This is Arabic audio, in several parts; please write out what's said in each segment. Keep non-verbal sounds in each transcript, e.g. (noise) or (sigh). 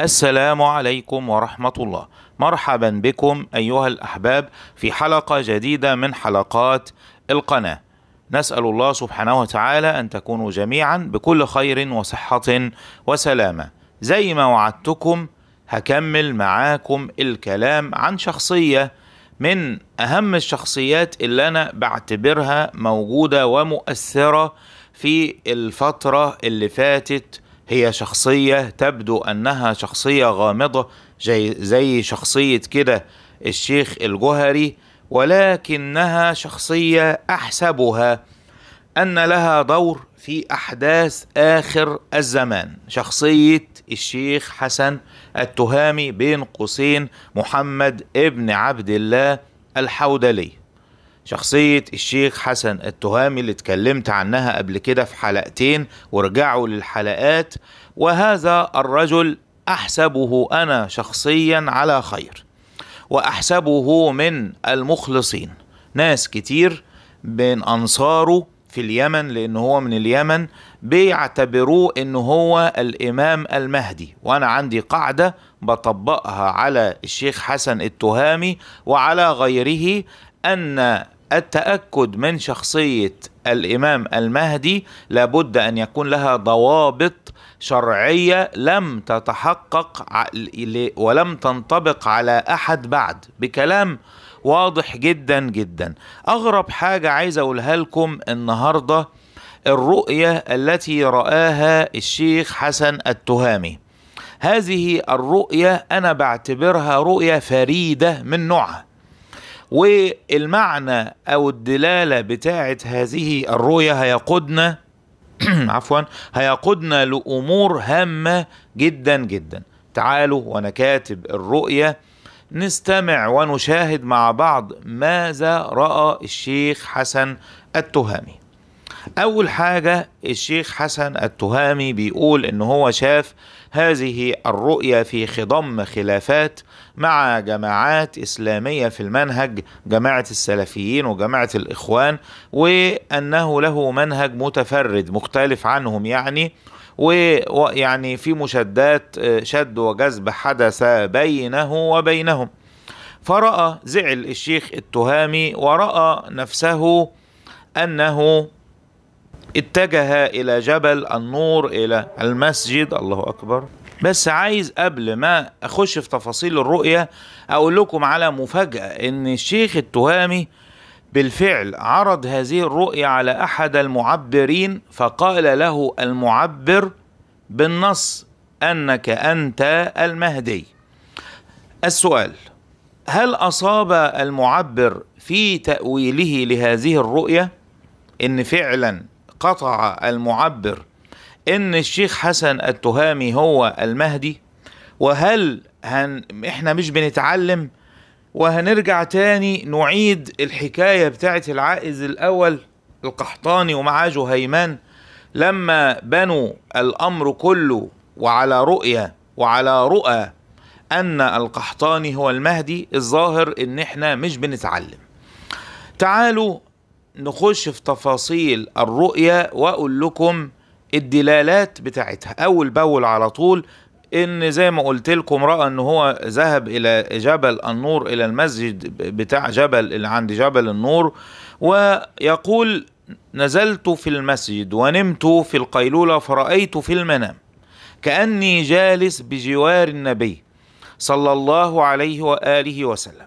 السلام عليكم ورحمة الله مرحبا بكم أيها الأحباب في حلقة جديدة من حلقات القناة نسأل الله سبحانه وتعالى أن تكونوا جميعا بكل خير وصحة وسلامة زي ما وعدتكم هكمل معاكم الكلام عن شخصية من أهم الشخصيات اللي أنا بعتبرها موجودة ومؤثرة في الفترة اللي فاتت هي شخصية تبدو أنها شخصية غامضة زي, شخصية كده الشيخ الجوهري ولكنها شخصية أحسبها أن لها دور في أحداث آخر الزمان شخصية الشيخ حسن التهامي بين قوسين محمد ابن عبد الله الحودلي شخصية الشيخ حسن التهامي اللي اتكلمت عنها قبل كده في حلقتين ورجعوا للحلقات وهذا الرجل أحسبه أنا شخصيا على خير وأحسبه من المخلصين ناس كتير من أنصاره في اليمن لأن هو من اليمن بيعتبروه أنه هو الإمام المهدي وأنا عندي قاعدة بطبقها على الشيخ حسن التهامي وعلى غيره أن التاكد من شخصيه الامام المهدي لابد ان يكون لها ضوابط شرعيه لم تتحقق ولم تنطبق على احد بعد بكلام واضح جدا جدا اغرب حاجه عايز اقولها لكم النهارده الرؤيه التي راها الشيخ حسن التهامي هذه الرؤيه انا بعتبرها رؤيه فريده من نوعها والمعنى أو الدلالة بتاعة هذه الرؤية هيقودنا (clears throat) عفوا هيقودنا لأمور هامة جدا جدا تعالوا وأنا كاتب الرؤية نستمع ونشاهد مع بعض ماذا رأى الشيخ حسن التهامي أول حاجة الشيخ حسن التهامي بيقول إن هو شاف هذه الرؤية في خضم خلافات مع جماعات إسلامية في المنهج جماعة السلفيين وجماعة الإخوان وأنه له منهج متفرد مختلف عنهم يعني ويعني في مشادات آه، شد وجذب حدث بينه وبينهم فرأى زعل الشيخ التهامي ورأى نفسه أنه اتجه إلى جبل النور إلى المسجد الله أكبر بس عايز قبل ما أخش في تفاصيل الرؤية أقول لكم على مفاجأة إن الشيخ التهامي بالفعل عرض هذه الرؤية على أحد المعبرين فقال له المعبر بالنص أنك أنت المهدي السؤال هل أصاب المعبر في تأويله لهذه الرؤية إن فعلا قطع المعبر ان الشيخ حسن التهامي هو المهدي وهل هن احنا مش بنتعلم وهنرجع تاني نعيد الحكاية بتاعت العائز الأول القحطاني ومعاه جهيمان لما بنوا الأمر كله وعلى رؤية وعلى رؤى أن القحطاني هو المهدي الظاهر إن إحنا مش بنتعلم تعالوا نخش في تفاصيل الرؤية واقول لكم الدلالات بتاعتها اول باول على طول ان زي ما قلت لكم راى ان هو ذهب الى جبل النور الى المسجد بتاع جبل اللي عند جبل النور ويقول نزلت في المسجد ونمت في القيلوله فرايت في المنام كاني جالس بجوار النبي صلى الله عليه واله وسلم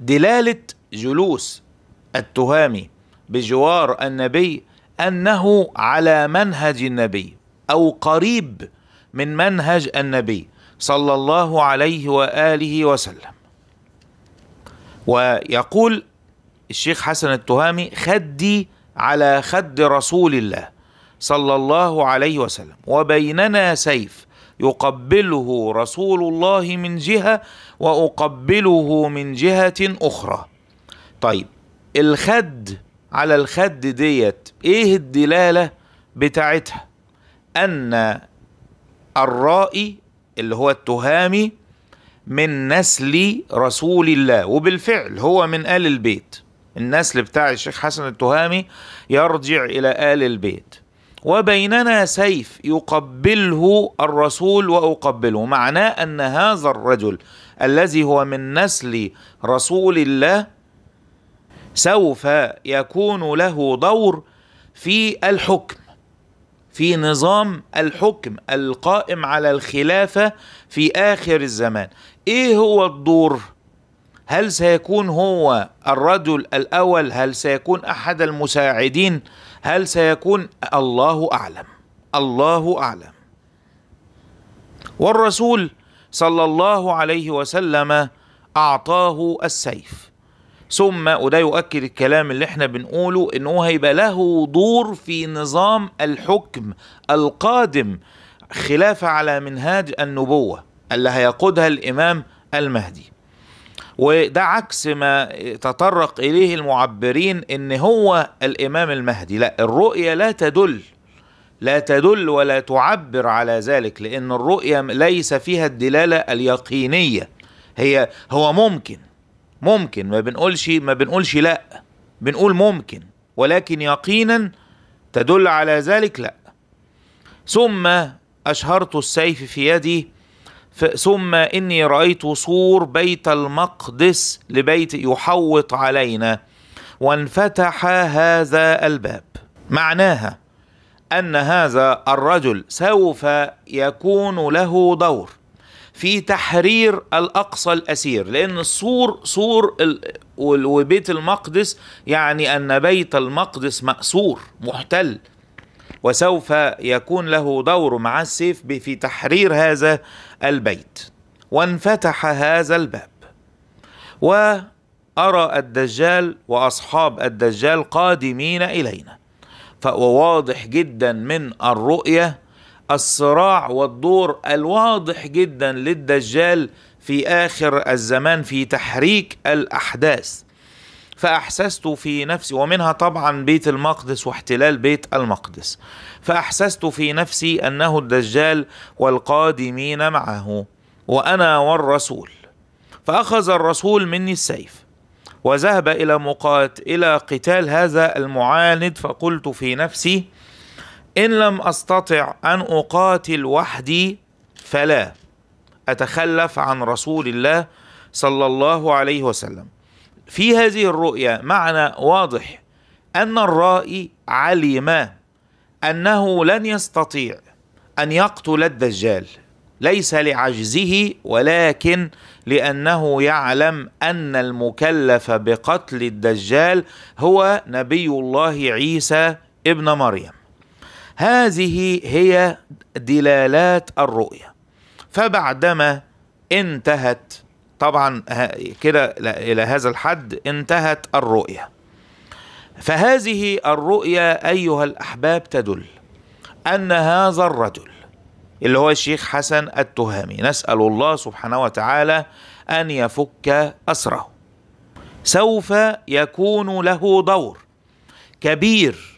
دلاله جلوس التهامي بجوار النبي انه على منهج النبي او قريب من منهج النبي صلى الله عليه واله وسلم ويقول الشيخ حسن التهامي خدي على خد رسول الله صلى الله عليه وسلم وبيننا سيف يقبله رسول الله من جهه واقبله من جهه اخرى طيب الخد على الخد ديت ايه الدلاله بتاعتها ان الرائي اللي هو التهامي من نسل رسول الله وبالفعل هو من آل البيت النسل بتاع الشيخ حسن التهامي يرجع إلى آل البيت وبيننا سيف يقبله الرسول وأقبله معناه أن هذا الرجل الذي هو من نسل رسول الله سوف يكون له دور في الحكم في نظام الحكم القائم على الخلافه في اخر الزمان ايه هو الدور هل سيكون هو الرجل الاول هل سيكون احد المساعدين هل سيكون الله اعلم الله اعلم والرسول صلى الله عليه وسلم اعطاه السيف ثم وده يؤكد الكلام اللي احنا بنقوله ان هو هيبقى له دور في نظام الحكم القادم خلاف على منهاج النبوة اللي هيقودها الإمام المهدي وده عكس ما تطرق إليه المعبرين إن هو الإمام المهدي لا الرؤية لا تدل لا تدل ولا تعبر على ذلك لأن الرؤية ليس فيها الدلالة اليقينية هي هو ممكن ممكن ما بنقولش ما بنقولش لا بنقول ممكن ولكن يقينا تدل على ذلك لا ثم أشهرت السيف في يدي ثم إني رأيت سور بيت المقدس لبيت يحوط علينا وانفتح هذا الباب معناها أن هذا الرجل سوف يكون له دور في تحرير الأقصى الأسير لأن السور سور وبيت المقدس يعني أن بيت المقدس مأسور محتل وسوف يكون له دور مع السيف في تحرير هذا البيت وانفتح هذا الباب وأرى الدجال وأصحاب الدجال قادمين إلينا فواضح جدا من الرؤية الصراع والدور الواضح جدا للدجال في اخر الزمان في تحريك الاحداث فاحسست في نفسي ومنها طبعا بيت المقدس واحتلال بيت المقدس فاحسست في نفسي انه الدجال والقادمين معه وانا والرسول فاخذ الرسول مني السيف وذهب الى مقات الى قتال هذا المعاند فقلت في نفسي إن لم أستطع أن أقاتل وحدي فلا أتخلف عن رسول الله صلى الله عليه وسلم في هذه الرؤية معنى واضح أن الرائي علم أنه لن يستطيع أن يقتل الدجال ليس لعجزه ولكن لأنه يعلم أن المكلف بقتل الدجال هو نبي الله عيسى ابن مريم هذه هي دلالات الرؤية فبعدما انتهت طبعا كده إلى هذا الحد انتهت الرؤية فهذه الرؤية أيها الأحباب تدل أن هذا الرجل اللي هو الشيخ حسن التهامي نسأل الله سبحانه وتعالى أن يفك أسره سوف يكون له دور كبير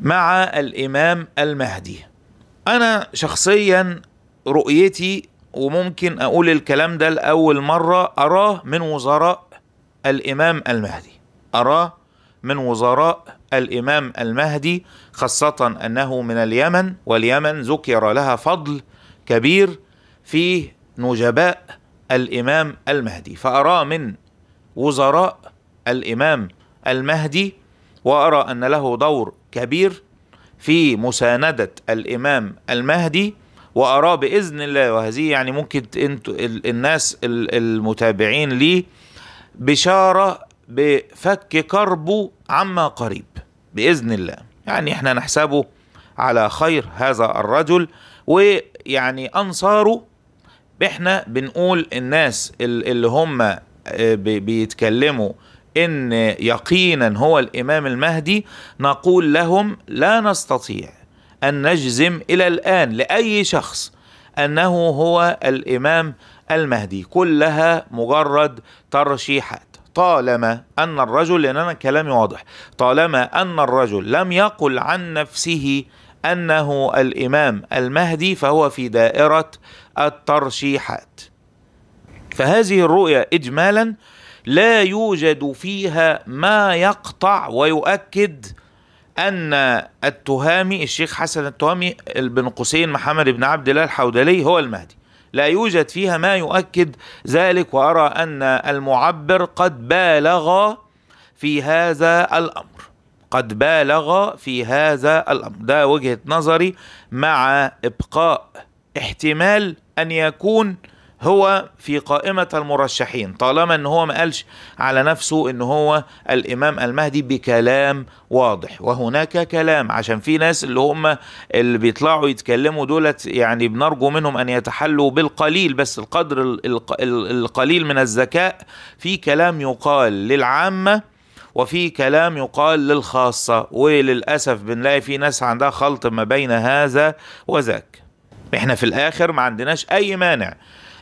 مع الامام المهدي انا شخصيا رؤيتي وممكن اقول الكلام ده لاول مره اراه من وزراء الامام المهدي اراه من وزراء الامام المهدي خاصه انه من اليمن واليمن ذكر لها فضل كبير في نجباء الامام المهدي فاراه من وزراء الامام المهدي وارى ان له دور كبير في مساندة الإمام المهدي وأرى بإذن الله وهذه يعني ممكن انتو الناس المتابعين ليه بشارة بفك كربه عما قريب بإذن الله يعني احنا نحسبه على خير هذا الرجل ويعني أنصاره احنا بنقول الناس اللي هم آه، بيتكلموا ان يقينا هو الامام المهدي نقول لهم لا نستطيع ان نجزم الى الان لاي شخص انه هو الامام المهدي كلها مجرد ترشيحات طالما ان الرجل لان انا كلامي واضح طالما ان الرجل لم يقل عن نفسه انه الامام المهدي فهو في دائره الترشيحات فهذه الرؤيه اجمالا لا يوجد فيها ما يقطع ويؤكد ان التهامي الشيخ حسن التهامي بن قوسين محمد بن عبد الله الحودلي هو المهدي لا يوجد فيها ما يؤكد ذلك وارى ان المعبر قد بالغ في هذا الامر قد بالغ في هذا الامر ده وجهه نظري مع ابقاء احتمال ان يكون هو في قائمة المرشحين طالما ان هو ما قالش على نفسه ان هو الامام المهدي بكلام واضح وهناك كلام عشان في ناس اللي هم اللي بيطلعوا يتكلموا دولت يعني بنرجو منهم ان يتحلوا بالقليل بس القدر القليل من الذكاء في كلام يقال للعامة وفي كلام يقال للخاصة وللأسف بنلاقي في ناس عندها خلط ما بين هذا وذاك احنا في الاخر ما عندناش اي مانع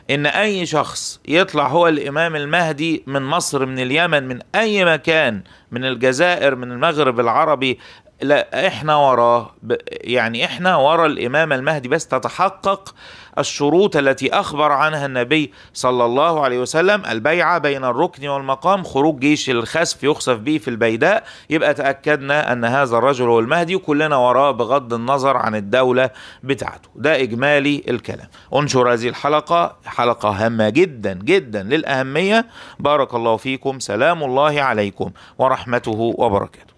ان اي شخص يطلع هو الامام المهدي من مصر من اليمن من اي مكان من الجزائر من المغرب العربي لا احنا وراه يعني احنا ورا الامام المهدي بس تتحقق الشروط التي أخبر عنها النبي صلى الله عليه وسلم البيعة بين الركن والمقام خروج جيش الخسف يخسف به في البيداء يبقى تأكدنا أن هذا الرجل هو المهدي وكلنا وراه بغض النظر عن الدولة بتاعته ده إجمالي الكلام انشر هذه الحلقة حلقة هامة جدا جدا للأهمية بارك الله فيكم سلام الله عليكم ورحمته وبركاته